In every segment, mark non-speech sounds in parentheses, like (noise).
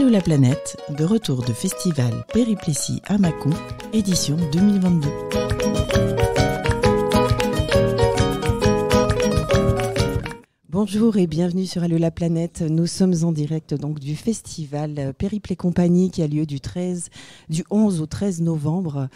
Allô la planète, de retour de festival Périplessis à Mâcon, édition 2022. Bonjour et bienvenue sur Allô la planète. Nous sommes en direct donc du festival Périplé compagnie qui a lieu du 13 du 11 au 13 novembre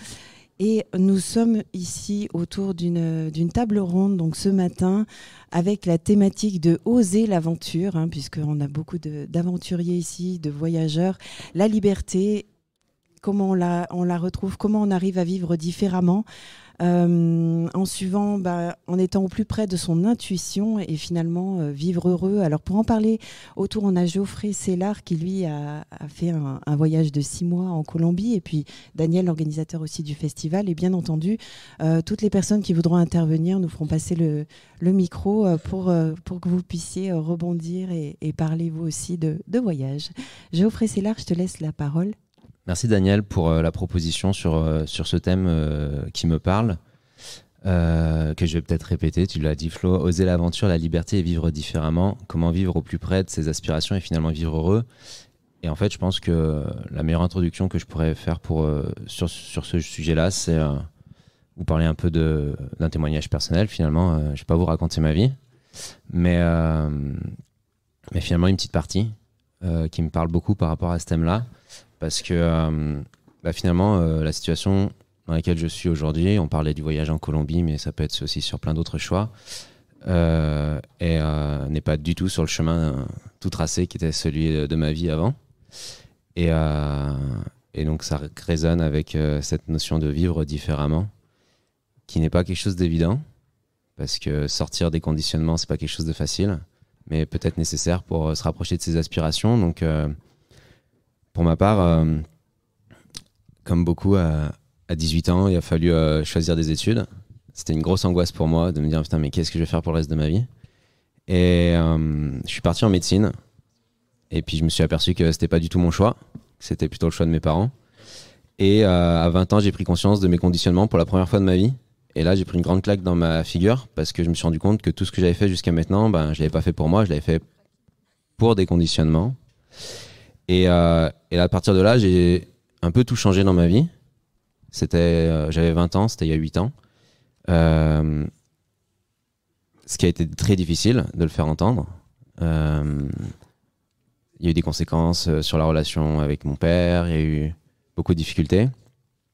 et nous sommes ici autour d'une table ronde, donc ce matin, avec la thématique de oser l'aventure, hein, puisqu'on a beaucoup d'aventuriers ici, de voyageurs, la liberté, comment on la retrouve, comment on arrive à vivre différemment euh, en suivant, bah, en étant au plus près de son intuition et finalement euh, vivre heureux. Alors pour en parler, autour on a Geoffrey Sellard qui lui a, fait un, voyage de six mois en Colombie et puis Daniel, l'organisateur aussi du festival. Et bien entendu, euh, toutes les personnes qui voudront intervenir nous feront passer le, micro pour, pour que vous puissiez rebondir et, et parler vous aussi de, de voyage. Geoffrey Sellard, je te laisse la parole. Merci Daniel pour euh, la proposition sur, euh, sur ce thème euh, qui me parle, que je vais peut-être répéter, tu l'as dit Flo, oser l'aventure, la liberté et vivre différemment, comment vivre au plus près de ses aspirations et finalement vivre heureux. Et en fait, je pense que la meilleure introduction que je pourrais faire pour, sur, ce sujet-là, c'est vous parler un peu d'un témoignage personnel finalement. je ne vais pas vous raconter ma vie, mais, mais finalement une petite partie qui me parle beaucoup par rapport à ce thème-là parce que euh, bah, finalement, euh, la situation dans laquelle je suis aujourd'hui, on parlait du voyage en Colombie, mais ça peut être aussi sur plein d'autres choix, euh, et n'est pas du tout sur le chemin tout tracé qui était celui de, ma vie avant. Et, et donc ça résonne avec cette notion de vivre différemment, qui n'est pas quelque chose d'évident, parce que sortir des conditionnements, c'est pas quelque chose de facile, mais peut-être nécessaire pour se rapprocher de ses aspirations. Donc pour ma part, euh, comme beaucoup, à, 18 ans, il a fallu euh, choisir des études. C'était une grosse angoisse pour moi de me dire putain, mais qu'est-ce que je vais faire pour le reste de ma vie Et euh, je suis parti en médecine. Et puis je me suis aperçu que c'était pas du tout mon choix, c'était plutôt le choix de mes parents. Et à 20 ans, j'ai pris conscience de mes conditionnements pour la première fois de ma vie. Et là, j'ai pris une grande claque dans ma figure parce que je me suis rendu compte que tout ce que j'avais fait jusqu'à maintenant, ben, je l'avais pas fait pour moi, je l'avais fait pour des conditionnements. Et, euh, à partir de là, j'ai un peu tout changé dans ma vie. C'était, euh, j'avais 20 ans, c'était il y a 8 ans. Euh, ce qui a été très difficile de le faire entendre. il y a eu des conséquences sur la relation avec mon père, il y a eu beaucoup de difficultés.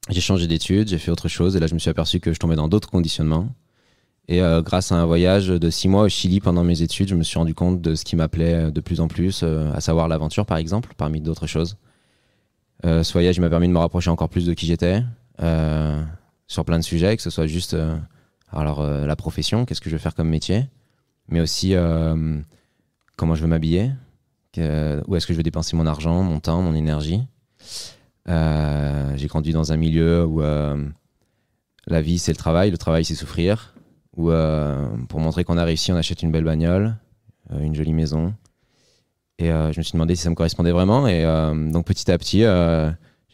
J'ai changé d'études, j'ai fait autre chose, et là je me suis aperçu que je tombais dans d'autres conditionnements. Et euh, grâce à un voyage de six mois au Chili pendant mes études, je me suis rendu compte de ce qui m'appelait euh, de plus en plus, euh, à savoir l'aventure par exemple, parmi d'autres choses. Euh, ce voyage m'a permis de me rapprocher encore plus de qui j'étais, sur plein de sujets, que ce soit juste alors, la profession, qu'est-ce que je veux faire comme métier, mais aussi comment je veux m'habiller, où est-ce que je veux dépenser mon argent, mon temps, mon énergie. J'ai grandi dans un milieu où la vie c'est le travail, le travail c'est souffrir. Euh, pour montrer qu'on a réussi, on achète une belle bagnole, euh, une jolie maison. Et euh, je me suis demandé si ça me correspondait vraiment. Et donc petit à petit, je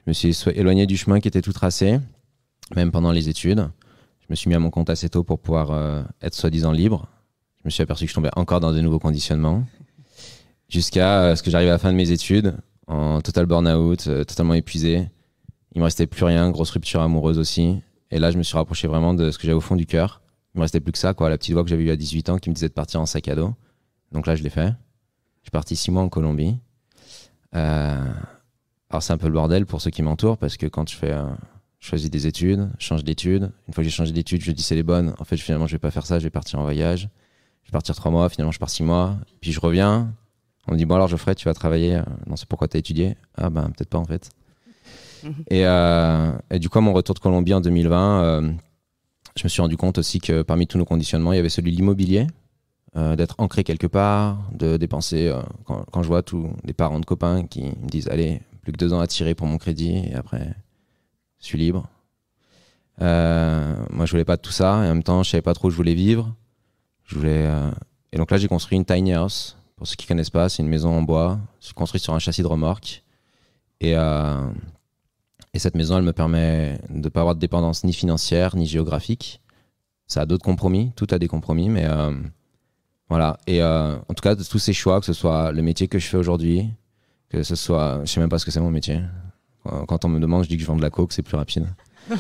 me suis éloigné du chemin qui était tout tracé, même pendant les études. Je me suis mis à mon compte assez tôt pour pouvoir être soi-disant libre. Je me suis aperçu que je tombais encore dans de nouveaux conditionnements. Jusqu'à ce que j'arrive à la fin de mes études, en total burn-out, totalement épuisé. Il me restait plus rien, grosse rupture amoureuse aussi. Et là, je me suis rapproché vraiment de ce que j'avais au fond du cœur. Il me restait plus que ça, quoi. La petite voix que j'avais eue à 18 ans qui me disait de partir en sac à dos. Donc là, je l'ai fait. Je suis parti six mois en Colombie. Euh, alors, c'est un peu le bordel pour ceux qui m'entourent parce que quand je fais. Euh, choisis des études, je change d'études. Une fois que j'ai changé d'études, je dis c'est les bonnes. En fait, finalement, je vais pas faire ça, je vais partir en voyage. Je vais partir trois mois, finalement, je pars six mois. Puis je reviens. On me dit, bon, alors, Geoffrey, tu vas travailler. Euh, non, c'est pourquoi tu as étudié. Ah, ben, peut-être pas, en fait. Mhm. et, du coup, mon retour de Colombie en 2020, je me suis rendu compte aussi que parmi tous nos conditionnements, il y avait celui de l'immobilier, euh, d'être ancré quelque part, de dépenser. Euh, quand, je vois tous les parents de copains qui me disent Allez, plus que deux ans à tirer pour mon crédit, et après, je suis libre. Euh, moi, je voulais pas tout ça, et en même temps, je ne savais pas trop où je voulais vivre. Je voulais, Et donc là, j'ai construit une tiny house. Pour ceux qui ne connaissent pas, c'est une maison en bois, construite sur un châssis de remorque. Et et cette maison, elle me permet de ne pas avoir de dépendance ni financière, ni géographique. Ça a d'autres compromis, tout a des compromis, mais euh, voilà. Et euh, en tout cas, tous ces choix, que ce soit le métier que je fais aujourd'hui, que ce soit. Je sais même pas ce que c'est mon métier. Quand on me demande, je dis que je vends de la coke, c'est plus rapide. (laughs)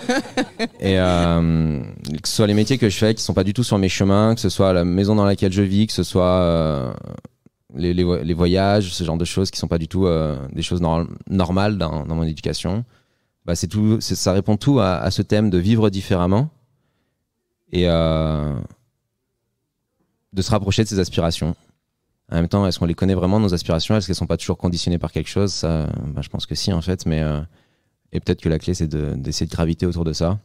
et euh, que ce soit les métiers que je fais qui ne sont pas du tout sur mes chemins, que ce soit la maison dans laquelle je vis, que ce soit les, voyages, ce genre de choses qui ne sont pas du tout des choses normales dans, mon éducation bah, c'est tout, ça répond tout à, ce thème de vivre différemment et euh, de se rapprocher de ses aspirations. En même temps, est-ce qu'on les connaît vraiment nos aspirations Est-ce qu'elles sont pas toujours conditionnées par quelque chose ça, bah, je pense que si en fait, mais euh, et peut-être que la clé c'est d'essayer de, graviter autour de ça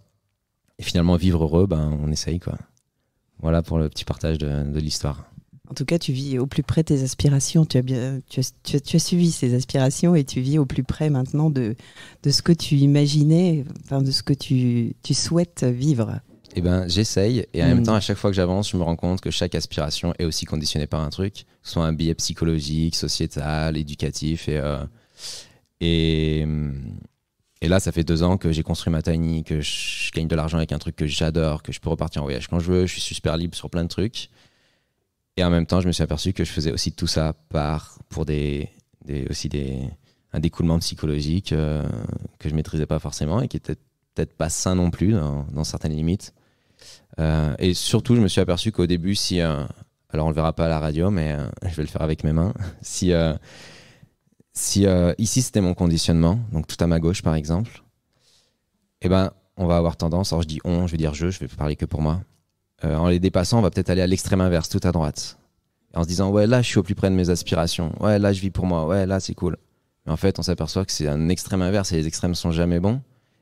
et finalement vivre heureux, ben on essaye quoi. Voilà pour le petit partage de l'histoire. En tout cas, tu vis au plus près tes aspirations. Tu as, bien, tu as, tu as, suivi ces aspirations et tu vis au plus près maintenant de, de ce que tu imaginais, enfin, de ce que tu, tu souhaites vivre. Eh ben, j'essaye. Et en même hmm. temps, à chaque fois que j'avance, je me rends compte que chaque aspiration est aussi conditionnée par un truc, soit un biais psychologique, sociétal, éducatif. Et, euh, et, et, là, ça fait deux ans que j'ai construit ma tiny, que je gagne de l'argent avec un truc que j'adore, que je peux repartir en voyage quand je veux, je suis super libre sur plein de trucs. Et en même temps, je me suis aperçu que je faisais aussi tout ça par, pour des, aussi des, un découlement psychologique euh, que je maîtrisais pas forcément et qui était peut-être pas sain non plus dans, certaines limites. Euh, et surtout, je me suis aperçu qu'au début, si. Euh, alors, on le verra pas à la radio, mais (laughs) je vais le faire avec mes mains. (laughs) Si, si ici, c'était mon conditionnement, donc tout à ma gauche, par exemple, eh ben, on va avoir tendance, alors je dis on, je vais dire je, je vais parler que pour moi, euh, en les dépassant, on va peut-être aller à l'extrême inverse, tout à droite. en se disant, ouais, là, je suis au plus près de mes aspirations. Ouais, là, je vis pour moi. Ouais, là, c'est cool. Mais en fait, on s'aperçoit que c'est un extrême inverse et les extrêmes sont jamais bons.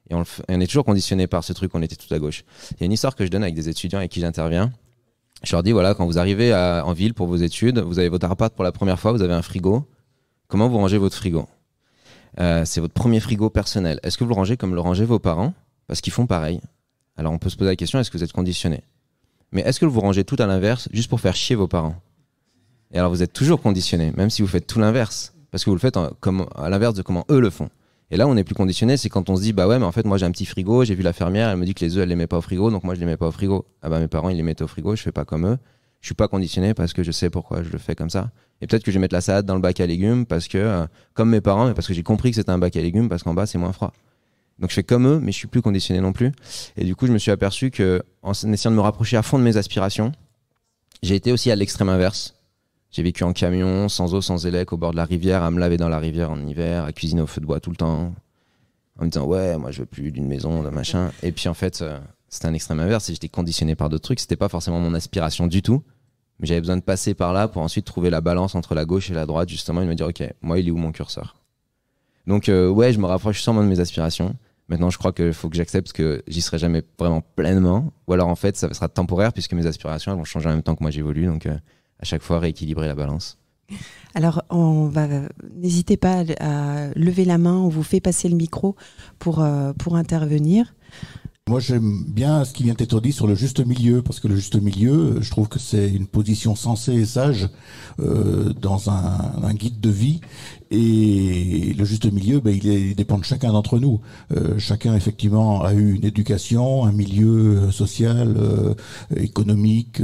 Et on, est toujours conditionné par ce truc on était tout à gauche. Il y a une histoire que je donne avec des étudiants avec qui j'interviens. Je leur dis, voilà, quand vous arrivez en ville pour vos études, vous avez votre appart pour la première fois, vous avez un frigo. Comment vous rangez votre frigo euh, C'est votre premier frigo personnel. Est-ce que vous le rangez comme le rangeaient vos parents Parce qu'ils font pareil. Alors on peut se poser la question, est-ce que vous êtes conditionné mais est-ce que vous rangez tout à l'inverse juste pour faire chier vos parents Et alors vous êtes toujours conditionné, même si vous faites tout l'inverse, parce que vous le faites comme, à l'inverse de comment eux le font. Et là, on n'est plus conditionné, c'est quand on se dit, bah ouais, mais en fait, moi j'ai un petit frigo, j'ai vu la fermière, elle me dit que les œufs, elle les met pas au frigo, donc moi je les mets pas au frigo. Ah bah mes parents, ils les mettent au frigo, je fais pas comme eux. Je suis pas conditionné parce que je sais pourquoi je le fais comme ça. Et peut-être que je vais mettre la salade dans le bac à légumes parce que, euh, comme mes parents, mais parce que j'ai compris que c'était un bac à légumes parce qu'en bas c'est moins froid. Donc je fais comme eux, mais je suis plus conditionné non plus. Et du coup, je me suis aperçu que en essayant de me rapprocher à fond de mes aspirations, j'ai été aussi à l'extrême inverse. J'ai vécu en camion, sans eau, sans élec, au bord de la rivière, à me laver dans la rivière en hiver, à cuisiner au feu de bois tout le temps, en me disant ouais, moi je veux plus d'une maison, d'un machin. Et puis en fait, euh, c'était un extrême inverse et j'étais conditionné par d'autres trucs. C'était pas forcément mon aspiration du tout, mais j'avais besoin de passer par là pour ensuite trouver la balance entre la gauche et la droite justement et me dire ok, moi il est où mon curseur Donc euh, ouais, je me rapproche sûrement de mes aspirations. Maintenant, je crois qu'il faut que j'accepte que j'y serai jamais vraiment pleinement. Ou alors, en fait, ça sera temporaire puisque mes aspirations vont changer en même temps que moi j'évolue. Donc, euh, à chaque fois, rééquilibrer la balance. Alors, on va n'hésitez pas à, lever la main. On vous fait passer le micro pour euh, pour intervenir. Moi, j'aime bien ce qui vient d'être dit sur le juste milieu, parce que le juste milieu, je trouve que c'est une position sensée et sage euh, dans un, un, guide de vie. Et le juste milieu, ben, il, dépend de chacun d'entre nous. Euh, chacun, effectivement, a eu une éducation, un milieu euh, social, euh, économique,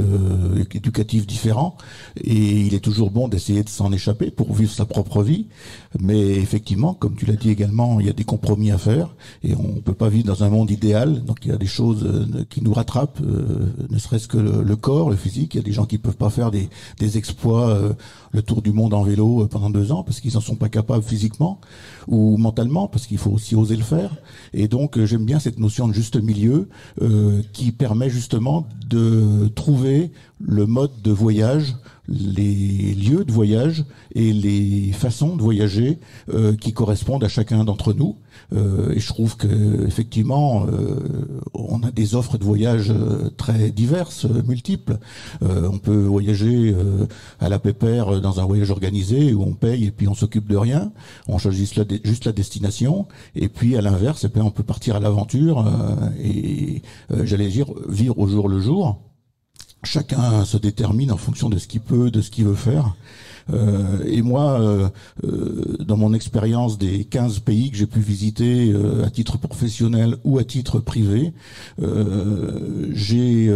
éducatif différent. Et il est toujours bon d'essayer de s'en échapper pour vivre sa propre vie. Mais effectivement, comme tu l'as dit également, il y a des compromis à faire. Et on ne peut pas vivre dans un monde idéal. Donc il y a des choses qui nous rattrapent, ne serait-ce que le, corps, le physique. Il y a des gens qui ne peuvent pas faire des, des exploits, le tour du monde en vélo pendant deux ans, parce qu'ils en sont pas capable physiquement ou mentalement, parce qu'il faut aussi oser le faire. Et donc euh, j'aime bien cette notion de juste milieu euh, qui permet justement de trouver le mode de voyage les lieux de voyage et les façons de voyager euh, qui correspondent à chacun d'entre nous. Euh, et je trouve que effectivement, euh, on a des offres de voyage très diverses, multiples. on peut voyager à la pépère dans un voyage organisé où on paye et puis on s'occupe de rien. On choisit juste juste la destination. Et puis à l'inverse, eh ben, on peut partir à l'aventure et j'allais dire vivre au jour le jour chacun se détermine en fonction de ce qu'il peut, de ce qu'il veut faire. Euh, et moi, euh, euh, dans mon expérience des 15 pays que j'ai pu visiter à titre professionnel ou à titre privé, j'ai,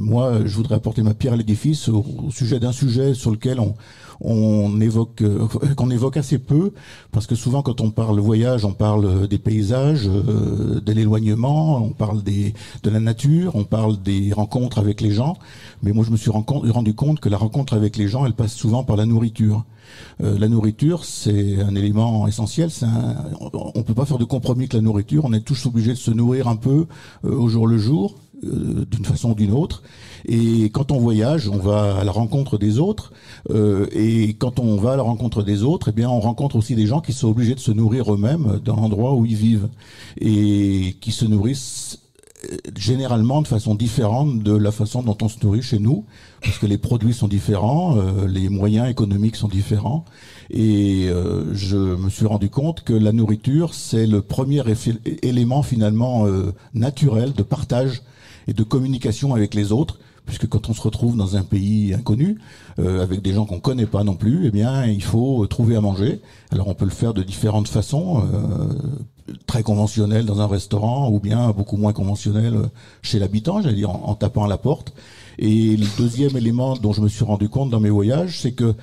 moi, je voudrais apporter ma pierre à l'édifice au sujet d'un sujet sur lequel on, on évoque euh, qu'on évoque assez peu parce que souvent quand on parle voyage, on parle des paysages, euh, de l'éloignement, on parle de la nature, on parle des rencontres avec les gens. Mais moi, je me suis rendu compte que la rencontre avec les gens, elle passe souvent par la nourriture. Euh, la nourriture, c'est un élément essentiel. on ne peut pas faire de compromis avec la nourriture. On est tous obligés de se nourrir un peu au jour le jour. Euh, d'une façon ou d'une autre. Et quand on voyage, on va à la rencontre des autres. Euh, et quand on va à la rencontre des autres, eh bien, on rencontre aussi des gens qui sont obligés de se nourrir eux-mêmes dans l'endroit où ils vivent et qui se nourrissent euh, généralement de façon différente de la façon dont on se nourrit chez nous, parce que les produits sont différents, euh, les moyens économiques sont différents, et je me suis rendu compte que la nourriture, c'est le premier élément finalement naturel de partage et de communication avec les autres, puisque quand on se retrouve dans un pays inconnu, euh, avec des gens qu'on connaît pas non plus, eh bien, il faut euh, trouver à manger. Alors, on peut le faire de différentes façons, euh, très conventionnel dans un restaurant, ou bien beaucoup moins conventionnel chez l'habitant, j'allais dire en, tapant à la porte. Et le deuxième élément dont je me suis rendu compte dans mes voyages, c'est que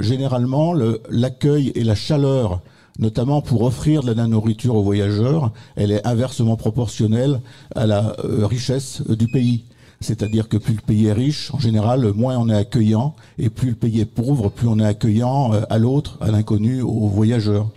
généralement, l'accueil et la chaleur notamment pour offrir de la nourriture aux voyageurs, elle est inversement proportionnelle à la euh, richesse euh, du pays. C'est-à-dire que plus le pays est riche, en général, moins on est accueillant, et plus le pays est pauvre, plus on est accueillant euh, à l'autre, à l'inconnu, aux voyageurs.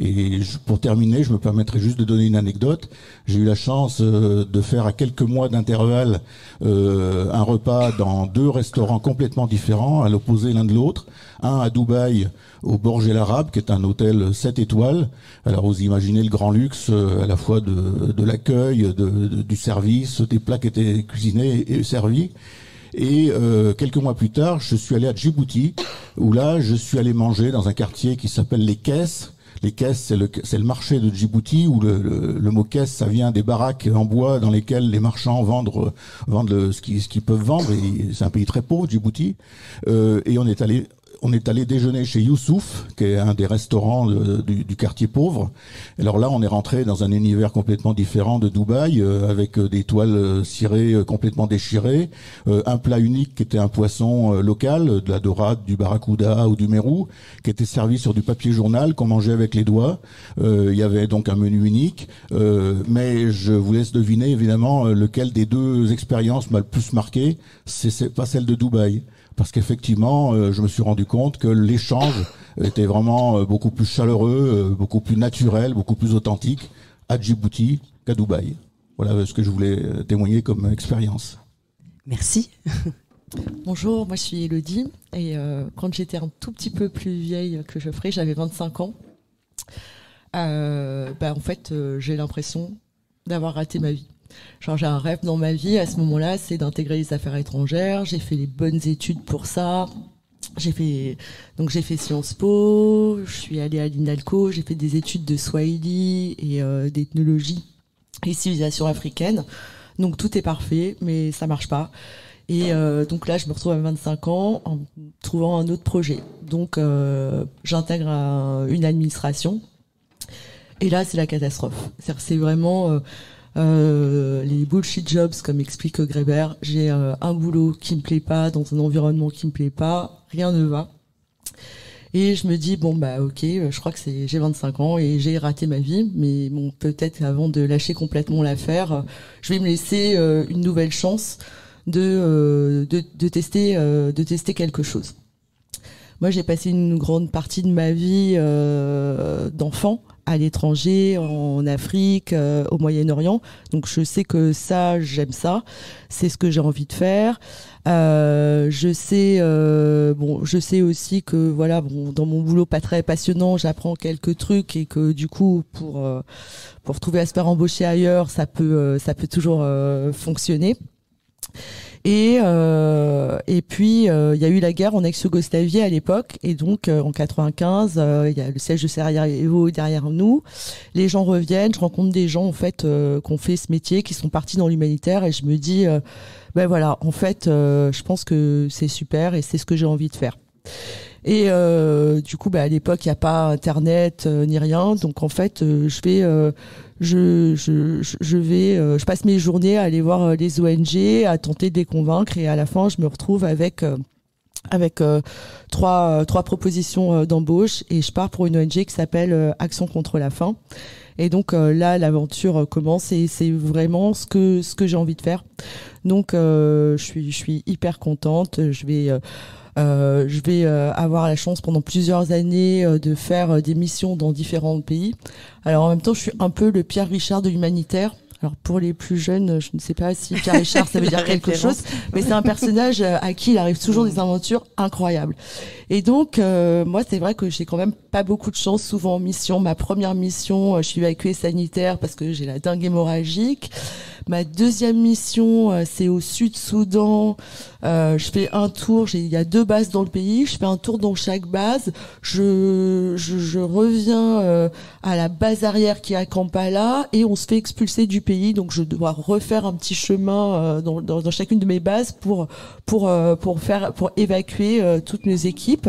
Et pour terminer, je me permettrai juste de donner une anecdote. J'ai eu la chance de faire à quelques mois d'intervalle un repas dans deux restaurants complètement différents, à l'opposé l'un de l'autre. Un à Dubaï, au Borges l'arabe qui est un hôtel 7 étoiles. Alors vous imaginez le grand luxe euh, à la fois de, de l'accueil, du service, des plats qui étaient cuisinés et servis. Et euh, quelques mois plus tard, je suis allé à Djibouti, où là, je suis allé manger dans un quartier qui s'appelle les Caisses. Les caisses, c'est le, le, marché de Djibouti où le, le, le, mot caisse, ça vient des baraques en bois dans lesquelles les marchands vendent, vendent ce qu'ils peuvent vendre. C'est un pays très pauvre, Djibouti. Euh, et on est allé on est allé déjeuner chez Youssouf, qui est un des restaurants euh, du, quartier pauvre. alors là, on est rentré dans un univers complètement différent de Dubaï, euh, avec euh, des toiles cirées complètement déchirées, un plat unique qui était un poisson local, de la dorade, du barracuda ou du mérou, qui était servi sur du papier journal qu'on mangeait avec les doigts. Il y avait donc un menu unique, mais je vous laisse deviner évidemment lequel des deux expériences m'a le plus marqué. C'est pas celle de Dubaï parce qu'effectivement, euh, je me suis rendu compte que l'échange était vraiment euh, beaucoup plus chaleureux, euh, beaucoup plus naturel, beaucoup plus authentique à Djibouti qu'à Dubaï. Voilà ce que je voulais témoigner comme expérience. Merci. (laughs) Bonjour, moi je suis Elodie et quand j'étais un tout petit peu plus vieille que Geoffrey, j'avais 25 ans, ben, en fait j'ai l'impression d'avoir raté ma vie j'ai un rêve dans ma vie à ce moment-là, c'est d'intégrer les affaires étrangères. J'ai fait les bonnes études pour ça. J'ai fait donc j'ai fait Sciences Po, je suis allée à l'INALCO, j'ai fait des études de Swahili et euh, d'ethnologie et civilisation africaine. Donc tout est parfait, mais ça marche pas. Et euh, donc là, je me retrouve à 25 ans en trouvant un autre projet. Donc euh, j'intègre une administration. Et là, c'est la catastrophe. C'est vraiment euh, les bullshit jobs, comme explique Greber. J'ai euh, un boulot qui me plaît pas, dans un environnement qui me plaît pas, rien ne va. Et je me dis bon bah ok, euh, je crois que c'est j'ai 25 ans et j'ai raté ma vie, mais bon peut-être avant de lâcher complètement l'affaire, je vais me laisser une nouvelle chance de de, de, tester de tester quelque chose. Moi j'ai passé une grande partie de ma vie d'enfant à l'étranger, en Afrique, euh, au Moyen-Orient. Donc je sais que ça, j'aime ça. C'est ce que j'ai envie de faire. Euh, je sais, euh, bon, je sais aussi que voilà, bon, dans mon boulot pas très passionnant, j'apprends quelques trucs et que du coup, pour pour trouver à se faire embaucher ailleurs, ça peut ça peut toujours fonctionner. Et, euh, et puis, euh, il y a eu la guerre en ex-Yougoslavie à l'époque. Et donc, euh, en 95, il y a le siège de Sarajevo derrière nous. Les gens reviennent. Je rencontre des gens, en fait, qui ont fait ce métier, qui sont partis dans l'humanitaire. Et je me dis, ben voilà, en fait, je pense que c'est super et c'est ce que j'ai envie de faire. Et euh, du coup, bah, à l'époque, il n'y a pas Internet euh, ni rien. Donc, en fait, euh, je vais, euh, je, je, je, vais, je passe mes journées à aller voir les ONG, à tenter de les convaincre. Et à la fin, je me retrouve avec avec trois, trois propositions d'embauche et je pars pour une ONG qui s'appelle Action contre la faim. Et donc là, l'aventure commence et c'est vraiment ce que, ce que j'ai envie de faire. Donc je, suis, je suis hyper contente. Je vais euh, je vais euh, avoir la chance pendant plusieurs années euh, de faire des missions dans différents pays. Alors en même temps, je suis un peu le Pierre Richard de l'humanitaire. Alors pour les plus jeunes, je ne sais pas si Pierre Richard ça veut dire (laughs) quelque chose, mais c'est un personnage à qui il arrive toujours des aventures incroyables. Et donc moi c'est vrai que j'ai quand même pas beaucoup de chance souvent en mission. Ma première mission, je suis évacuée sanitaire parce que j'ai la dingue hémorragique. Ma deuxième mission, euh, c'est au Sud-Soudan. Euh, je fais un tour. Il y a deux bases dans le pays. Je fais un tour dans chaque base. Je, reviens euh, à la base arrière qui est à Kampala et on se fait expulser du pays. Donc je dois refaire un petit chemin dans, chacune de mes bases pour pour pour faire pour évacuer toutes mes équipes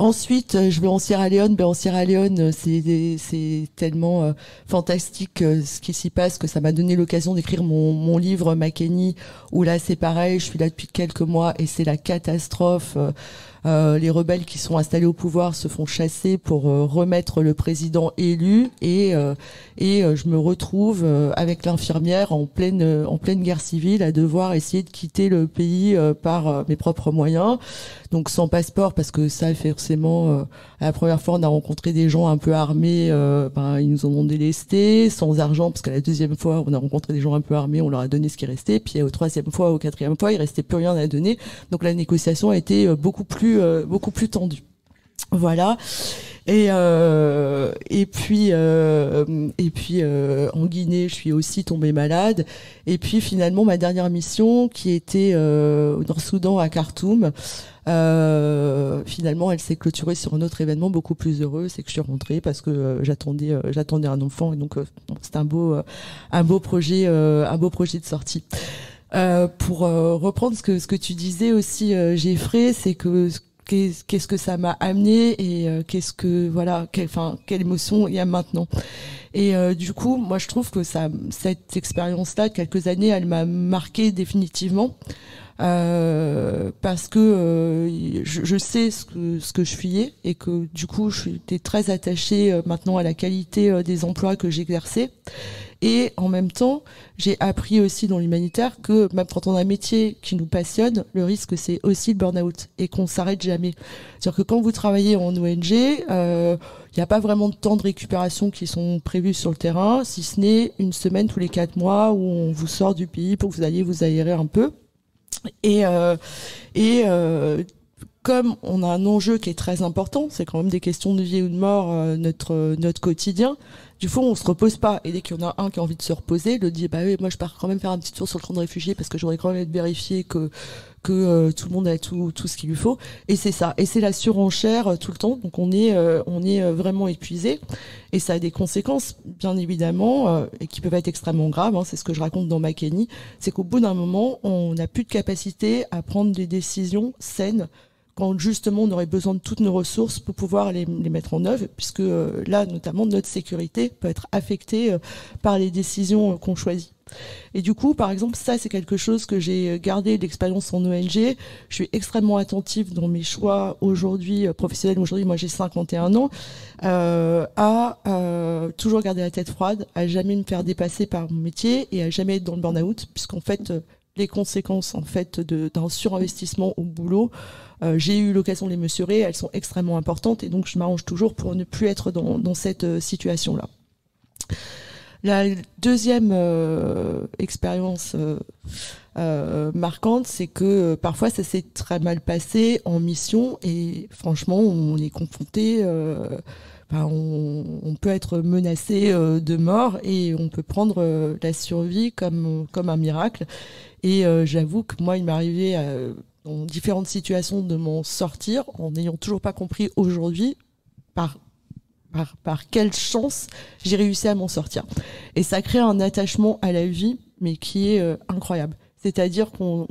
ensuite, euh, je vais en Sierra Leone. Ben, en Sierra Leone, euh, c'est tellement euh, fantastique ce qui s'y passe que ça m'a donné l'occasion d'écrire mon, mon, livre McKenny, où là, c'est pareil, je suis là depuis quelques mois et c'est la catastrophe. Euh, les rebelles qui sont installés au pouvoir se font chasser pour euh, remettre le président élu et euh, et je me retrouve avec l'infirmière en pleine en pleine guerre civile à devoir essayer de quitter le pays par mes propres moyens. Donc sans passeport parce que ça forcément à la première fois on a rencontré des gens un peu armés, ben, ils nous en ont délesté, sans argent parce qu'à la deuxième fois on a rencontré des gens un peu armés, on leur a donné ce qui restait, puis au troisième fois, au quatrième fois, il restait plus rien à donner. Donc la négociation a été beaucoup plus euh, beaucoup plus tendu. Voilà. Et, euh, et puis, euh, et puis en Guinée, je suis aussi tombée malade. Et puis finalement, ma dernière mission, qui était dans Soudan, à Khartoum, finalement, elle s'est clôturée sur un autre événement beaucoup plus heureux. C'est que je suis rentrée parce que j'attendais, j'attendais un enfant. Et donc, c'est un beau, un beau projet, un beau projet de sortie. Euh, pour euh, reprendre ce que, ce que tu disais aussi, euh, c'est que qu'est-ce que ça m'a amené et euh, qu'est-ce que voilà, quelle, quelle émotion il y a maintenant. Et du coup, moi je trouve que ça, cette expérience-là quelques années, elle m'a marqué définitivement. Euh, parce que je, je, sais ce que, ce que je fuyais et que du coup j'étais très attachée maintenant à la qualité des emplois que j'exerçais et en même temps, j'ai appris aussi dans l'humanitaire que même quand on a un métier qui nous passionne, le risque c'est aussi le burn-out et qu'on s'arrête jamais. C'est-à-dire que quand vous travaillez en ONG, il euh, n'y a pas vraiment de temps de récupération qui sont prévus sur le terrain, si ce n'est une semaine tous les quatre mois où on vous sort du pays pour que vous alliez vous aérer un peu. Et, euh, et euh, comme on a un enjeu qui est très important, c'est quand même des questions de vie ou de mort, euh, notre, euh, notre quotidien, du coup, on se repose pas. Et dès qu'il y en a un qui a envie de se reposer, le dit, bah oui, moi je pars quand même faire un petit tour sur le camp de réfugiés parce que j'aurais quand même à vérifier que que euh, tout le monde a tout tout ce qu'il lui faut. Et c'est ça. Et c'est la surenchère euh, tout le temps. Donc on est euh, on est vraiment épuisé. Et ça a des conséquences, bien évidemment, et qui peuvent être extrêmement graves. Hein. c'est ce que je raconte dans ma c'est qu'au bout d'un moment, on n'a plus de capacité à prendre des décisions saines justement on aurait besoin de toutes nos ressources pour pouvoir les, mettre en œuvre, puisque euh, là, notamment, notre sécurité peut être affectée euh, par les décisions euh, qu'on choisit. Et du coup, par exemple, ça, c'est quelque chose que j'ai gardé d'expérience en ONG. Je suis extrêmement attentive dans mes choix aujourd'hui professionnels. Aujourd'hui, moi, j'ai 51 ans, euh, à toujours garder la tête froide, à jamais me faire dépasser par mon métier et à jamais être dans le burn-out, puisqu'en fait, les conséquences en fait d'un surinvestissement au boulot euh, j'ai eu l'occasion de les mesurer, elles sont extrêmement importantes et donc je m'arrange toujours pour ne plus être dans, dans cette euh, situation-là. La deuxième euh, expérience euh, marquante, c'est que parfois ça s'est très mal passé en mission et franchement on est confronté, on, peut être menacé de mort et on peut prendre la survie comme, comme un miracle. Et j'avoue que moi il m'est arrivé dans différentes situations de m'en sortir en n'ayant toujours pas compris aujourd'hui par, par, par quelle chance j'ai réussi à m'en sortir. Et ça crée un attachement à la vie, mais qui est euh, incroyable. C'est-à-dire qu'on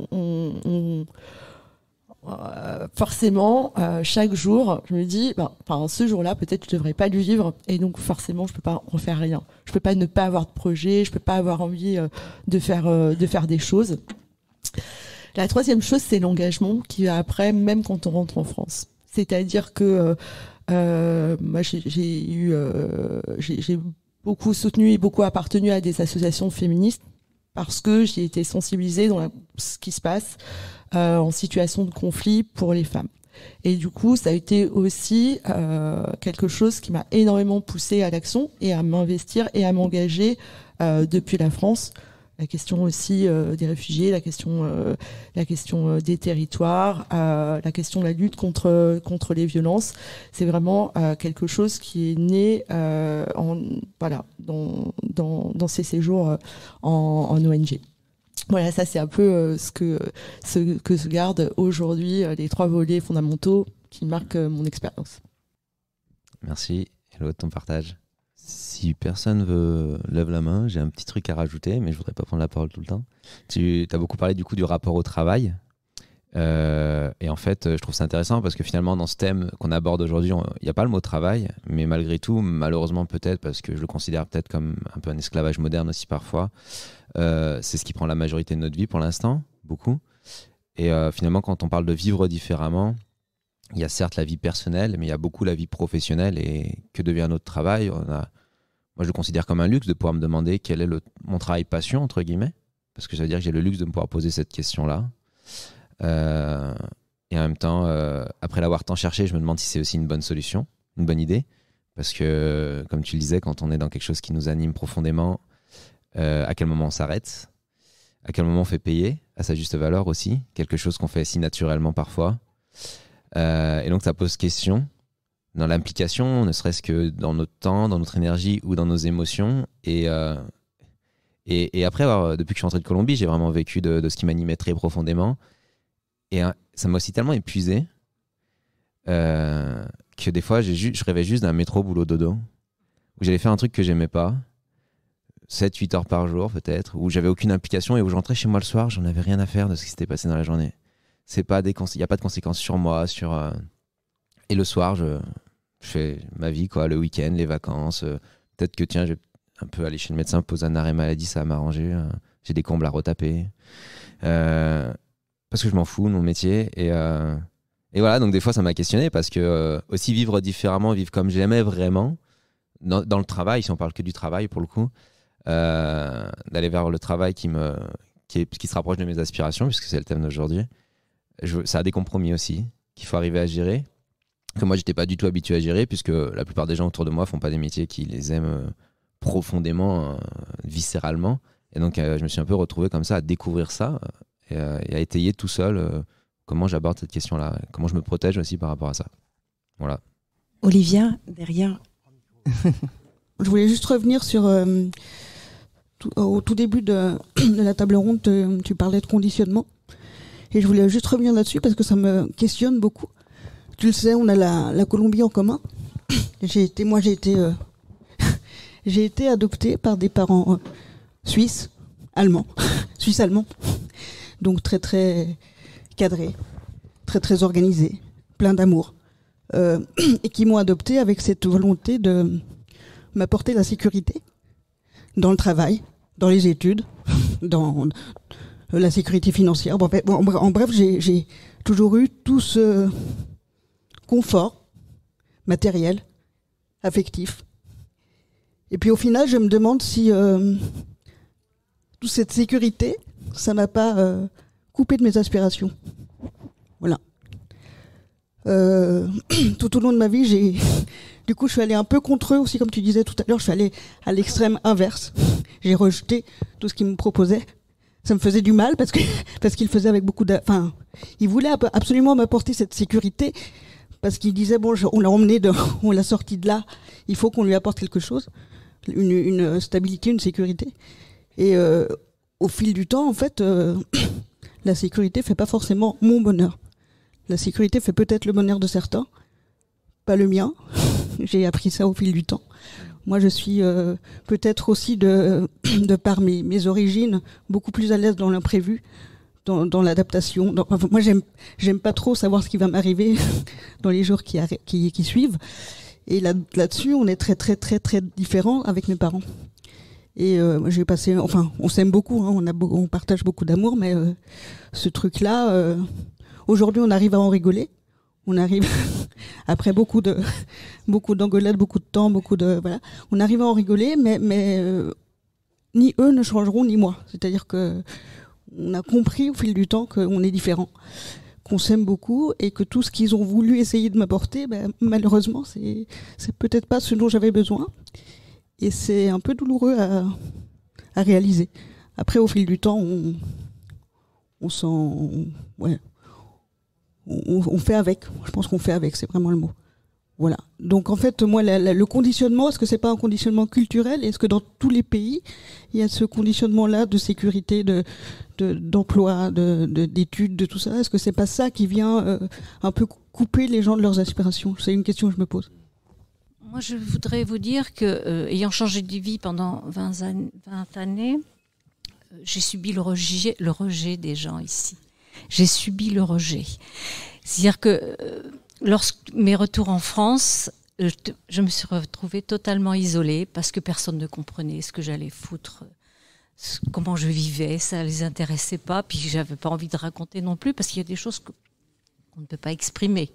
euh, forcément, euh, chaque jour, je me dis, ben, ce jour-là, peut-être je ne devrais pas le vivre, et donc forcément, je ne peux pas en faire rien. Je ne peux pas ne pas avoir de projet, je ne peux pas avoir envie de, faire, de faire des choses. La troisième chose, c'est l'engagement qui va après, même quand on rentre en France. C'est-à-dire que euh, euh, moi, j'ai eu, euh, j'ai beaucoup soutenu et beaucoup appartenu à des associations féministes parce que j'ai été sensibilisée dans ce qui se passe en situation de conflit pour les femmes. Et du coup, ça a été aussi quelque chose qui m'a énormément poussée à l'action et à m'investir et à m'engager depuis la France la question aussi euh, des réfugiés, la question, euh, la question euh, des territoires, la question de la lutte contre, contre les violences. C'est vraiment quelque chose qui est né en, voilà, dans, dans, dans ces séjours en, en ONG. Voilà, ça c'est un peu ce, que, ce que se gardent aujourd'hui les trois volets fondamentaux qui marquent mon expérience. Merci. Hello de ton partage si personne veut lève la main, j'ai un petit truc à rajouter, mais je voudrais pas prendre la parole tout le temps. Tu as beaucoup parlé du coup du rapport au travail. Euh, et en fait, je trouve ça intéressant parce que finalement, dans ce thème qu'on aborde aujourd'hui, il n'y a pas le mot travail, mais malgré tout, malheureusement peut-être, parce que je le considère peut-être comme un peu un esclavage moderne aussi parfois, euh, c'est ce qui prend la majorité de notre vie pour l'instant, beaucoup. Et euh, finalement, quand on parle de vivre différemment, il y a certes la vie personnelle, mais il y a beaucoup la vie professionnelle. Et que devient notre travail On a moi, je le considère comme un luxe de pouvoir me demander quel est mon travail passion, entre guillemets, parce que ça veut dire que j'ai le luxe de me pouvoir poser cette question-là. Euh, et en même temps, euh, après l'avoir tant cherché, je me demande si c'est aussi une bonne solution, une bonne idée, parce que, comme tu le disais, quand on est dans quelque chose qui nous anime profondément, euh, à quel moment on s'arrête, à quel moment on fait payer à sa juste valeur aussi, quelque chose qu'on fait si naturellement parfois. et donc, ça pose question dans l'implication, ne serait-ce que dans notre temps, dans notre énergie ou dans nos émotions. Et, euh, et, après, depuis que je suis rentré de Colombie, j'ai vraiment vécu de, ce qui m'animait très profondément. Et euh, ça m'a aussi tellement épuisé euh, que des fois, je rêvais juste d'un métro boulot dodo, où j'allais faire un truc que j'aimais pas, 7-8 heures par jour peut-être, où j'avais aucune implication et où rentrais chez moi le soir, j'en avais rien à faire de ce qui s'était passé dans la journée. Il n'y a pas de conséquences sur moi, sur... Et le soir, je, fais ma vie, quoi, le week-end, les vacances. Euh, peut-être que tiens, je vais un peu aller chez le médecin, poser un arrêt maladie, ça va m'arranger. Euh, j'ai des combles à retaper. Euh, parce que je m'en fous de mon métier. Et, et voilà, donc des fois, ça m'a questionné parce que aussi vivre différemment, vivre comme j'aimais vraiment, dans, dans, le travail, si on parle que du travail pour le coup, d'aller vers le travail qui, me, qui, qui, se rapproche de mes aspirations, puisque c'est le thème d'aujourd'hui, ça a des compromis aussi qu'il faut arriver à gérer que moi j'étais pas du tout habitué à gérer puisque la plupart des gens autour de moi font pas des métiers qui les aiment euh, profondément, euh, viscéralement. Et donc euh, je me suis un peu retrouvé comme ça à découvrir ça et, à étayer tout seul comment j'aborde cette question-là, comment je me protège aussi par rapport à ça. Voilà. Olivia, derrière. (laughs) je voulais juste revenir sur. au tout début de, (clears throat) la table ronde, tu parlais de conditionnement. Et je voulais juste revenir là-dessus parce que ça me questionne beaucoup tu le sais, on a la, Colombie en commun. (coughs) J'ai été, moi, j'ai été, euh, (laughs) j'ai été adoptée par des parents euh, suisses, allemands, (laughs) suisses allemands, donc très très cadrés, très très organisés, plein d'amour, euh, (clears throat) et qui m'ont adoptée avec cette volonté de m'apporter la sécurité dans le travail, dans les études, (laughs) dans la sécurité financière. en bref, j'ai toujours eu tout ce confort matériel, affectif. Et puis au final, je me demande si euh, toute cette sécurité, ça m'a pas euh, coupé de mes aspirations. Voilà. Euh, (clears throat) tout au long de ma vie, j'ai, (laughs) du coup, je suis allée un peu contre eux aussi, comme tu disais tout à l'heure, je suis allée à l'extrême inverse. J'ai rejeté tout ce qu'ils me proposaient. Ça me faisait du mal parce que (laughs) parce qu'ils faisaient avec beaucoup, de... enfin, ils voulaient absolument m'apporter cette sécurité parce qu'il disait bon, on l'a emmené, de, (laughs) on l'a sorti de là. Il faut qu'on lui apporte quelque chose, une, stabilité, une sécurité. Et euh, au fil du temps, en fait, euh, (coughs) la sécurité fait pas forcément mon bonheur. La sécurité fait peut-être le bonheur de certains, pas le mien. (laughs) J'ai appris ça au fil du temps. Moi, je suis euh, peut-être aussi de, (coughs) par mes, origines beaucoup plus à l'aise dans l'imprévu, dans, l'adaptation. moi, j'aime, j'aime pas trop savoir ce qui va m'arriver (laughs) dans les jours qui, qui, suivent. Et là, là-dessus, on est très, très, très, très différents avec mes parents. Et euh, j'ai passé, enfin, on s'aime beaucoup, hein, on, on partage beaucoup d'amour, mais euh, ce truc-là, euh, aujourd'hui, on arrive à en rigoler. On arrive, (laughs) après beaucoup de, (laughs) beaucoup d'engueulades, beaucoup de temps, beaucoup de, voilà, on arrive à en rigoler, mais, mais euh, ni eux ne changeront, ni moi. C'est-à-dire que on a compris au fil du temps qu'on est différent, qu'on s'aime beaucoup et que tout ce qu'ils ont voulu essayer de m'apporter, ben, malheureusement, c'est, peut-être pas ce dont j'avais besoin. Et c'est un peu douloureux à, réaliser. Après, au fil du temps, on, on, fait avec. Je pense qu'on fait avec, c'est vraiment le mot. Voilà. Donc en fait, moi, le conditionnement, est-ce que c'est pas un conditionnement culturel Est-ce que dans tous les pays, il y a ce conditionnement-là de sécurité, de d'emploi, de, d'études, de, tout ça Est-ce que c'est pas ça qui vient euh, un peu couper les gens de leurs aspirations C'est une question que je me pose. Moi, je voudrais vous dire que, euh, ayant changé de vie pendant 20, années, euh, j'ai subi le rejet des gens ici. J'ai subi le rejet. C'est-à-dire que lorsque mes retours en France, je, me suis retrouvée totalement isolée parce que personne ne comprenait ce que j'allais foutre, comment je vivais, ça ne les intéressait pas, puis j'avais pas envie de raconter non plus parce qu'il y a des choses qu'on ne peut pas exprimer.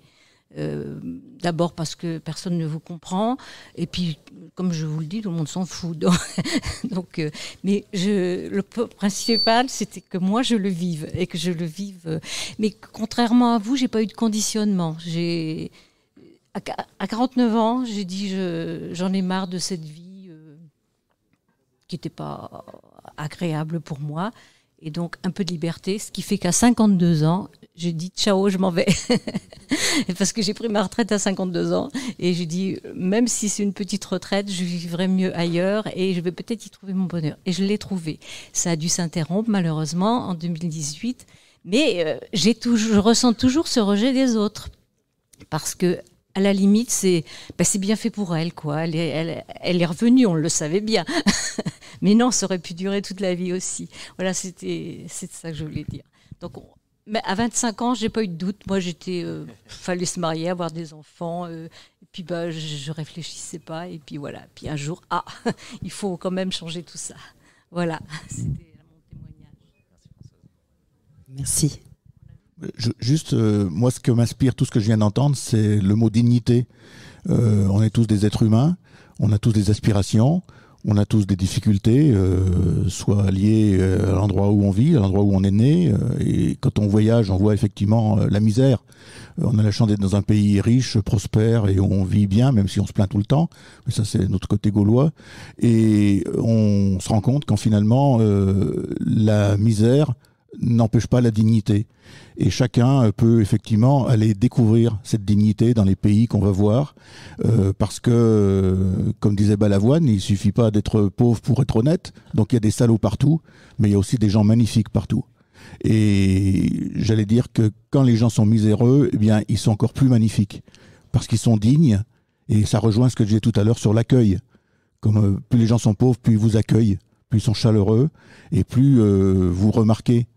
Euh, d'abord parce que personne ne vous comprend, et puis, comme je vous le dis, tout le monde s'en fout. (laughs) Donc, euh, mais je, le principal, c'était que moi, je le vive, et que je le vive. Euh, mais contrairement à vous, j'ai pas eu de conditionnement. J'ai à 49 ans, j'ai dit j'en ai marre de cette vie qui n'était pas agréable pour moi et donc un peu de liberté, ce qui fait qu'à 52 ans, j'ai dit ciao, je m'en vais. (laughs) Parce que j'ai pris ma retraite à 52 ans et j'ai dit même si c'est une petite retraite, je vivrai mieux ailleurs et je vais peut-être y trouver mon bonheur. Et je l'ai trouvé. Ça a dû s'interrompre malheureusement en 2018, mais euh, je ressens toujours ce rejet des autres parce que à la limite, bah, c'est bien fait pour elle, quoi. Elle est, revenue, on le savait bien. (laughs) Mais non, ça aurait pu durer toute la vie aussi. Voilà, c'était ça que je voulais dire. Donc, mais à 25 ans, j'ai pas eu de doute. Moi, j'étais, euh, (laughs) fallait se marier, avoir des enfants. Euh, et puis, bah, je, ne réfléchissais pas. Et puis voilà. Puis un jour, ah, (laughs) il faut quand même changer tout ça. Voilà, c'était mon témoignage. Merci juste, euh, moi, ce que m'inspire tout ce que je viens d'entendre, c'est le mot dignité. Euh, on est tous des êtres humains, on a tous des aspirations, on a tous des difficultés, euh, soit liées à l'endroit où on vit, à l'endroit où on est né. et quand on voyage, on voit effectivement la misère. on a la chance d'être dans un pays riche, prospère, et on vit bien, même si on se plaint tout le temps. Mais ça, c'est notre côté gaulois. Et on se rend compte quand finalement, la misère n'empêche pas la dignité. Et chacun euh, peut effectivement aller découvrir cette dignité dans les pays qu'on va voir, euh, parce que, euh, comme disait Balavoine, il suffit pas d'être pauvre pour être honnête. Donc il y a des salauds partout, mais il y a aussi des gens magnifiques partout. Et j'allais dire que quand les gens sont miséreux, eh bien ils sont encore plus magnifiques, parce qu'ils sont dignes. Et ça rejoint ce que j'ai disais tout à l'heure sur l'accueil. Comme plus les gens sont pauvres, plus ils vous accueillent, plus ils sont chaleureux, et plus vous remarquez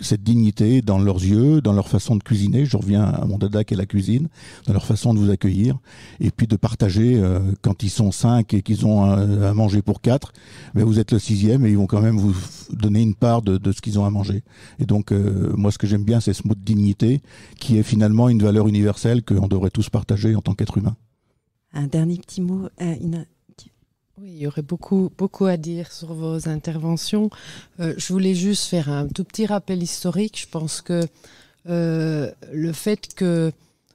cette dignité dans leurs yeux, dans leur façon de cuisiner. Je reviens à mon dada qui est la cuisine, dans leur façon de vous accueillir. Et puis de partager euh, quand ils sont cinq et qu'ils ont à, manger pour quatre. Mais ben, vous êtes le sixième et ils vont quand même vous donner une part de, ce qu'ils ont à manger. Et donc, euh, moi, ce que j'aime bien, c'est ce mot de dignité qui est finalement une valeur universelle que qu'on devrait tous partager en tant qu'être humain. Un dernier petit mot, euh, oui, il y aurait beaucoup, beaucoup à dire sur vos interventions. Euh, je voulais juste faire un tout petit rappel historique. Je pense que euh, le fait que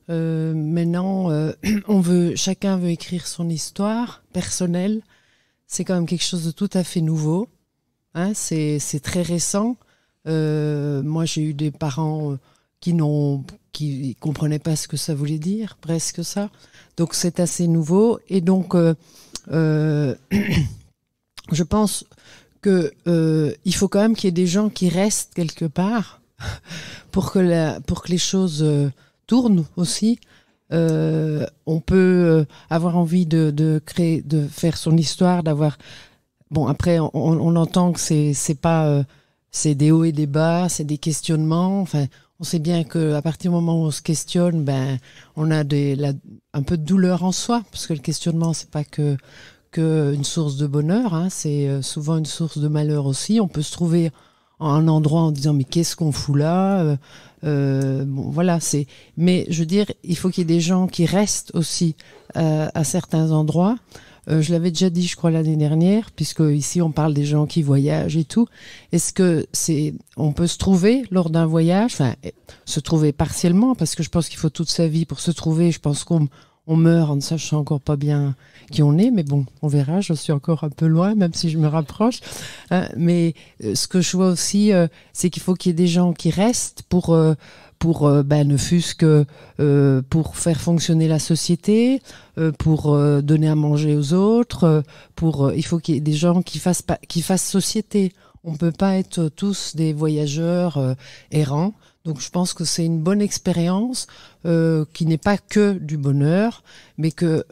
euh, maintenant, euh, (clears throat) on veut, chacun veut écrire son histoire personnelle, c'est quand même quelque chose de tout à fait nouveau. Hein, c'est très récent. Euh, moi, j'ai eu des parents qui n'ont qui comprenaient pas ce que ça voulait dire, presque ça. Donc, c'est assez nouveau. Et donc, euh, (clears throat) je pense que euh, il faut quand même qu'il y ait des gens qui restent quelque part (laughs) pour que pour que les choses euh, tournent aussi. on peut avoir envie de, créer, de faire son histoire, d'avoir. Bon, après, on, entend que c'est, pas, c'est des hauts et des bas, c'est des questionnements. Enfin, on sait bien qu'à partir du moment où on se questionne, ben, on a un peu de douleur en soi, parce que le questionnement, c'est pas que, une source de bonheur, hein, c'est euh, souvent une source de malheur aussi. On peut se trouver en un endroit en disant mais qu'est-ce qu'on fout là euh, euh, bon, voilà c'est mais je veux dire il faut qu'il y ait des gens qui restent aussi à certains endroits euh, je l'avais déjà dit, je crois, l'année dernière, puisque ici on parle des gens qui voyagent et tout. Est-ce que c'est, on peut se trouver lors d'un voyage, enfin, eh, se trouver partiellement, parce que je pense qu'il faut toute sa vie pour se trouver. Je pense qu'on meurt en ne sachant encore pas bien qui on est, mais bon, on verra, je suis encore un peu loin, même si je me rapproche. Hein, mais euh, ce que je vois aussi, euh, c'est qu'il faut qu'il y ait des gens qui restent pour pour euh, ben ne fût-ce que euh, pour faire fonctionner la société, euh, pour euh, donner à manger aux autres, euh, pour il faut qu'il y ait des gens qui fassent qui fassent société. On ne peut pas être tous des voyageurs errants. Donc je pense que c'est une bonne expérience euh, qui n'est pas que du bonheur, mais que,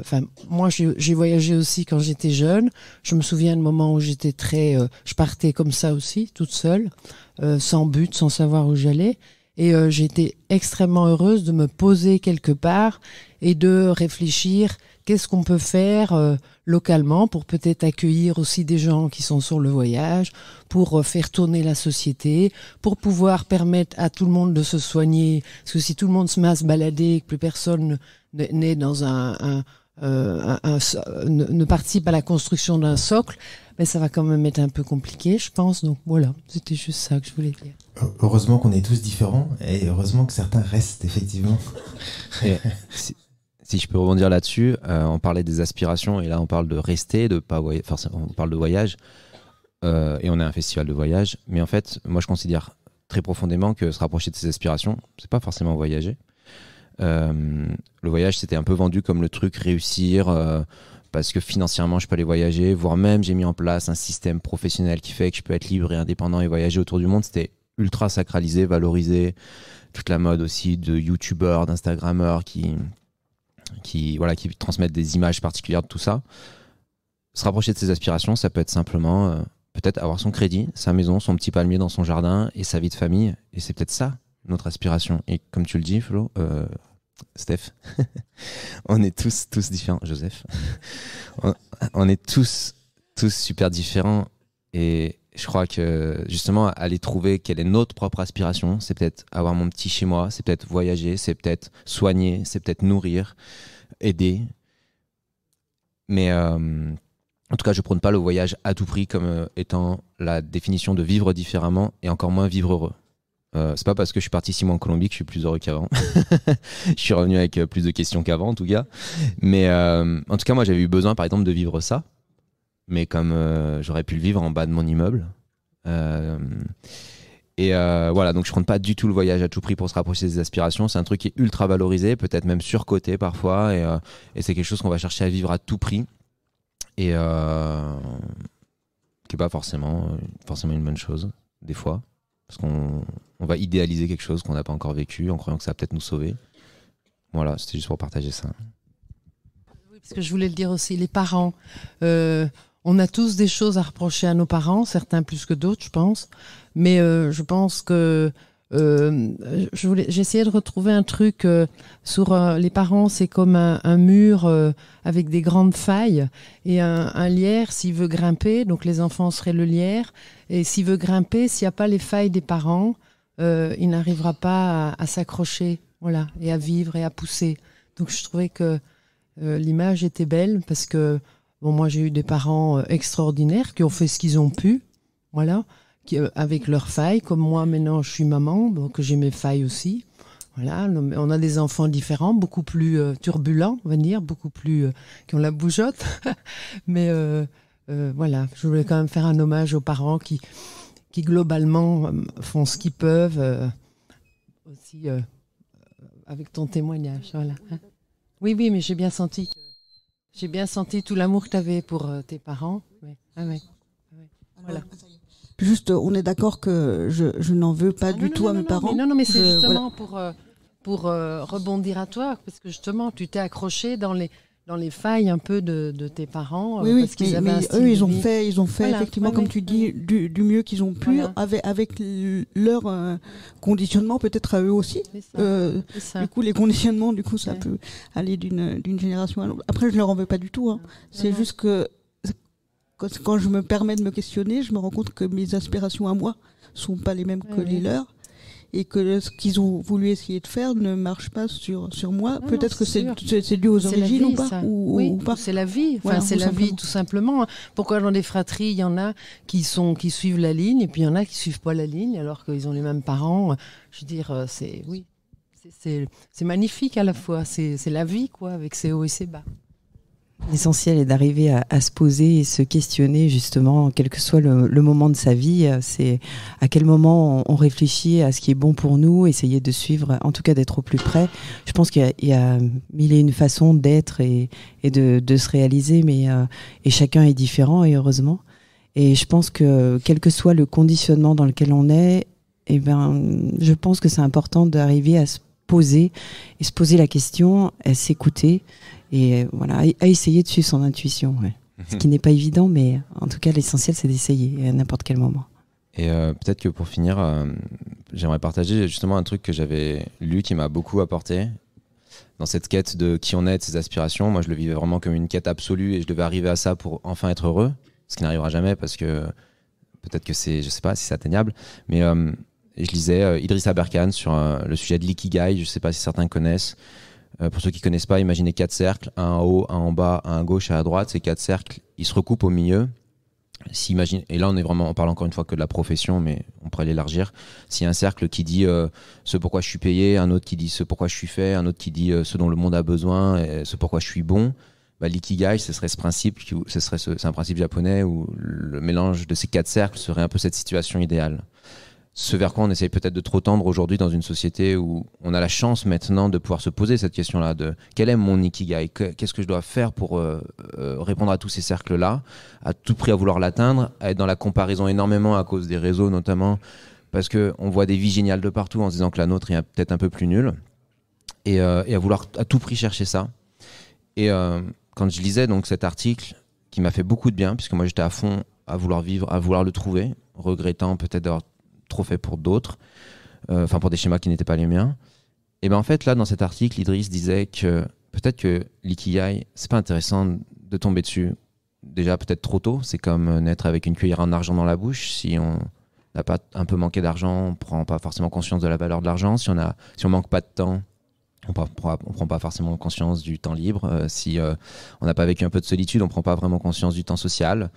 enfin, moi j'ai voyagé aussi quand j'étais jeune. Je me souviens de moments où j'étais très, je partais comme ça aussi, toute seule, sans but, sans savoir où j'allais. Et euh, j'ai été extrêmement heureuse de me poser quelque part et de réfléchir qu'est-ce qu'on peut faire euh, localement pour peut-être accueillir aussi des gens qui sont sur le voyage, pour euh, faire tourner la société, pour pouvoir permettre à tout le monde de se soigner. Parce que si tout le monde se masse, à balader et que plus personne n'est dans un, ne, participe à la construction d'un socle, mais ben, ça va quand même être un peu compliqué, je pense. Donc voilà, c'était juste ça que je voulais dire heureusement qu'on est tous différents et heureusement que certains restent effectivement. si, je peux rebondir là-dessus, euh, on parlait des aspirations et là on parle de rester, de pas on parle de voyage euh, et on a un festival de voyage. Mais en fait, moi je considère très profondément que se rapprocher de ses aspirations, c'est pas forcément voyager. Euh, le voyage c'était un peu vendu comme le truc réussir parce que financièrement je peux aller voyager, voire même j'ai mis en place un système professionnel qui fait que je peux être libre et indépendant et voyager autour du monde. C'était ultra sacralisé, valorisé. Toute la mode aussi de youtubeurs, d'instagrammeurs qui, qui, voilà, qui transmettent des images particulières de tout ça. Se rapprocher de ses aspirations, ça peut être simplement euh, peut-être avoir son crédit, sa maison, son petit palmier dans son jardin et sa vie de famille. Et c'est peut-être ça notre aspiration. Et comme tu le dis, Flo, euh, Steph, (laughs) on est tous, tous différents. Joseph, (laughs) on, on, est tous, tous super différents. Et, je crois que justement, aller trouver quelle est notre propre aspiration, c'est peut-être avoir mon petit chez moi, c'est peut-être voyager, c'est peut-être soigner, c'est peut-être nourrir, aider. Mais euh, en tout cas, je prône pas le voyage à tout prix comme euh, étant la définition de vivre différemment et encore moins vivre heureux. Ce euh, c'est pas parce que je suis parti six mois en Colombie que je suis plus heureux qu'avant. (laughs) je suis revenu avec plus de questions qu'avant, en tout cas. Mais en tout cas, moi, j'avais eu besoin, par exemple, de vivre ça mais comme euh, j'aurais pu le vivre en bas de mon immeuble. Euh, et euh, voilà, donc je compte pas du tout le voyage à tout prix pour se rapprocher des aspirations. C'est un truc qui est ultra valorisé, peut-être même surcoté parfois, et, c'est quelque chose qu'on va chercher à vivre à tout prix et qui est pas forcément forcément une bonne chose des fois, parce qu'on on va idéaliser quelque chose qu'on n'a pas encore vécu en croyant que ça va peut-être nous sauver. Voilà, c'était juste pour partager ça parce que je voulais le dire aussi, les parents. On a tous des choses à reprocher à nos parents, certains plus que d'autres, je pense. Mais euh, je pense que euh, je voulais, j'essayais de retrouver un truc euh, sur les parents, c'est comme un, mur avec des grandes failles et un, lierre s'il veut grimper, donc les enfants seraient le lierre et s'il veut grimper, s'il n'y a pas les failles des parents, il n'arrivera pas à, à s'accrocher, voilà, et à vivre et à pousser. Donc je trouvais que l'image était belle parce que Bon, moi, j'ai eu des parents euh, extraordinaires qui ont fait ce qu'ils ont pu, voilà, qui, euh, avec leurs failles. Comme moi, maintenant, je suis maman, donc j'ai mes failles aussi. Voilà, on a des enfants différents, beaucoup plus euh, turbulents, on va dire, beaucoup plus qui ont la bougeotte. (laughs) Mais euh, voilà, je voulais quand même faire un hommage aux parents qui, qui globalement font ce qu'ils peuvent aussi avec ton témoignage. Voilà. Hein. Oui, oui, mais j'ai bien senti que j'ai bien senti tout l'amour que tu avais pour euh, tes parents. Ah ah voilà. Ah, Juste, euh, on est d'accord que je, n'en veux pas du tout à mes parents. non, non, mais c'est justement pour, euh, pour rebondir à toi, parce que justement, tu t'es accroché dans les, dans les failles un peu de, tes parents. Euh, oui, mais, eux, ils ont fait, ils ont fait effectivement, comme tu dis, du, mieux qu'ils ont pu, avec, leur euh, conditionnement peut-être à eux aussi. Euh, du coup, les conditionnements, du coup, ça peut aller d'une génération à l'autre. Après, je ne leur en veux pas du tout. Hein. C'est juste que quand je me permets de me questionner, je me rends compte que mes aspirations à moi sont pas les mêmes que les leurs et que ce qu'ils ont voulu essayer de faire ne marche pas sur, sur moi. Peut-être que c'est dû aux origines ou, pas, oui, C'est la vie, enfin, c'est la vie tout simplement. Pourquoi dans des fratries, il y en a qui, sont, qui suivent la ligne et puis il y en a qui suivent pas la ligne alors qu'ils ont les mêmes parents Je veux dire, euh, c'est oui, c'est magnifique à la fois, c'est la vie quoi, avec ses hauts et ses bas. L'essentiel est d'arriver à, se poser et se questionner justement, quel que soit le, moment de sa vie, euh, c'est à quel moment on, réfléchit à ce qui est bon pour nous, essayer de suivre, en tout cas d'être au plus près. Je pense qu'il y, y, a mille et une façons d'être et, et de, se réaliser, mais euh, et chacun est différent et heureusement. Et je pense que quel que soit le conditionnement dans lequel on est, et eh ben, je pense que c'est important d'arriver à se poser et se poser la question, à s'écouter et euh, voilà, à essayer dessus son intuition. Ce qui n'est pas évident, mais en tout cas, l'essentiel, c'est d'essayer à n'importe quel moment. Et euh, peut-être que pour finir, euh, j'aimerais partager justement un truc que j'avais lu qui m'a beaucoup apporté dans cette quête de qui on est, de ses aspirations. Moi, je le vivais vraiment comme une quête absolue et je devais arriver à ça pour enfin être heureux, ce qui n'arrivera jamais parce que peut-être que c'est, je sais pas si c'est atteignable, mais je lisais Idriss Aberkan sur le sujet de l'ikigai, je sais pas si certains connaissent. Euh, pour ceux qui ne connaissent pas, imaginez quatre cercles, un en haut, un en bas, un à gauche un à droite. Ces quatre cercles, ils se recoupent au milieu. et là on est vraiment, on parle encore une fois que de la profession, mais on pourrait l'élargir. S'il y a un cercle qui dit euh, ce pourquoi je suis payé, un autre qui dit ce pourquoi je suis fait, un autre qui dit euh, ce dont le monde a besoin, et ce pourquoi je suis bon, bah, l'ikigai, ce serait ce principe, ce serait c'est un principe japonais où le mélange de ces quatre cercles serait un peu cette situation idéale ce vers quoi on essaye peut-être de trop tendre aujourd'hui dans une société où on a la chance maintenant de pouvoir se poser cette question-là de quel est mon ikigai Qu'est-ce que je dois faire pour euh, euh, répondre à tous ces cercles-là À tout prix à vouloir l'atteindre, à être dans la comparaison énormément à cause des réseaux notamment, parce qu'on voit des vies géniales de partout en se disant que la nôtre est peut-être un peu plus nulle, euh, et, à vouloir à tout prix chercher ça. Et quand je lisais donc cet article qui m'a fait beaucoup de bien, puisque moi j'étais à fond à vouloir vivre, à vouloir le trouver, regrettant peut-être d'avoir trop fait pour d'autres, euh, enfin pour des schémas qui n'étaient pas les miens. Et bien en fait, là, dans cet article, Idriss disait que peut-être que l'ikigai, c'est pas intéressant de tomber dessus. Déjà, peut-être trop tôt. C'est comme euh, naître avec une cuillère en argent dans la bouche. Si on n'a pas un peu manqué d'argent, on prend pas forcément conscience de la valeur de l'argent. Si on a, si on manque pas de temps, on prend, on prend pas forcément conscience du temps libre. Euh, si on n'a pas vécu un peu de solitude, on prend pas vraiment conscience du temps social.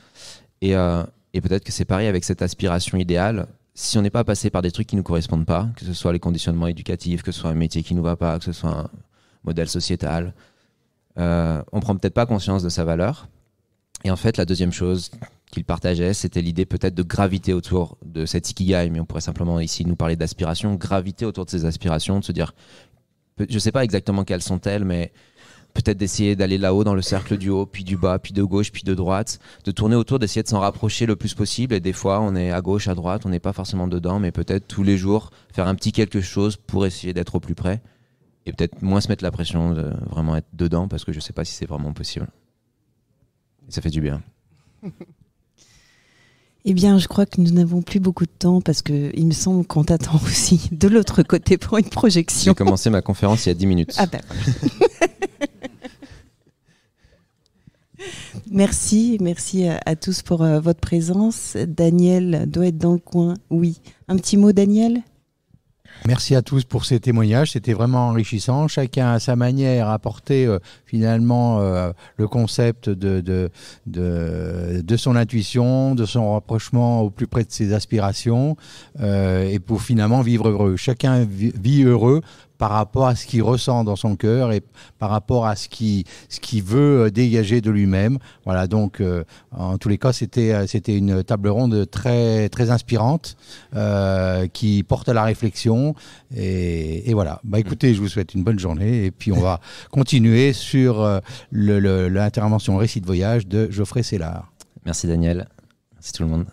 Et, et peut-être que c'est pareil avec cette aspiration idéale si on n'est pas passé par des trucs qui ne nous correspondent pas, que ce soit les conditionnements éducatifs, que ce soit un métier qui ne nous va pas, que ce soit un modèle sociétal, euh, on prend peut-être pas conscience de sa valeur. Et en fait, la deuxième chose qu'il partageait, c'était l'idée peut-être de graviter autour de cette ikigai, mais on pourrait simplement ici nous parler d'aspiration, graviter autour de ses aspirations, de se dire, je ne sais pas exactement quelles sont-elles, mais peut-être d'essayer d'aller là-haut dans le cercle du haut, puis du bas, puis de gauche, puis de droite, de tourner autour, d'essayer de s'en rapprocher le plus possible. Et des fois, on est à gauche, à droite, on n'est pas forcément dedans, mais peut-être tous les jours faire un petit quelque chose pour essayer d'être au plus près et peut-être moins se mettre la pression de vraiment être dedans parce que je ne sais pas si c'est vraiment possible. Et ça fait du bien. Eh bien, je crois que nous n'avons plus beaucoup de temps parce que il me semble qu'on t'attend (laughs) aussi de l'autre côté pour une projection. J'ai commencé ma conférence il y a 10 minutes. Ah ben. (laughs) Merci, merci à, tous pour euh, votre présence. Daniel doit être dans le coin, oui. Un petit mot, Daniel Merci à tous pour ces témoignages, c'était vraiment enrichissant. Chacun à sa manière a apporté euh, finalement euh, le concept de, de, son intuition, de son rapprochement au plus près de ses aspirations et pour finalement vivre heureux. Chacun vit heureux par rapport à ce qu'il ressent dans son cœur et par rapport à ce qu'il ce veut euh, dégager de lui-même. Voilà, donc euh, en tous les cas, euh, c'était une table ronde très très inspirante qui porte à la réflexion et, voilà. Bah écoutez, je vous souhaite une bonne journée et puis on va (laughs) continuer sur l'intervention récit de voyage de Geoffrey Sellard. Merci Daniel. Merci tout le monde.